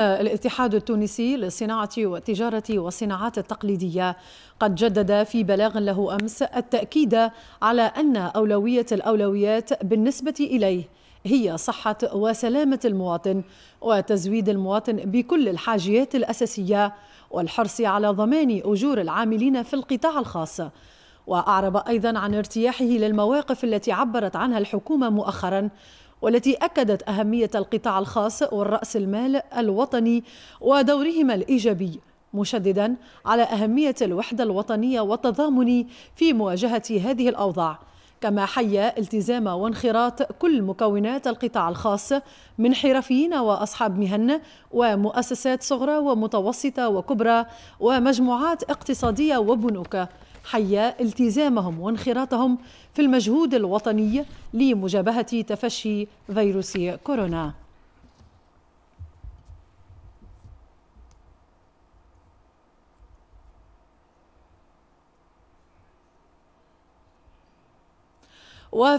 آه، الاتحاد التونسي للصناعة والتجارة والصناعات التقليدية قد جدد في بلاغ له أمس التأكيد على أن أولوية الأولويات بالنسبة إليه هي صحة وسلامة المواطن وتزويد المواطن بكل الحاجيات الأساسية والحرص على ضمان أجور العاملين في القطاع الخاص وأعرب أيضا عن ارتياحه للمواقف التي عبرت عنها الحكومة مؤخرا والتي أكدت أهمية القطاع الخاص والرأس المال الوطني ودورهما الإيجابي مشددا على أهمية الوحدة الوطنية والتضامن في مواجهة هذه الأوضاع كما حيا التزام وانخراط كل مكونات القطاع الخاص من حرفيين واصحاب مهن ومؤسسات صغرى ومتوسطه وكبرى ومجموعات اقتصاديه وبنوك حي التزامهم وانخراطهم في المجهود الوطني لمجابهة تفشي فيروس كورونا وفي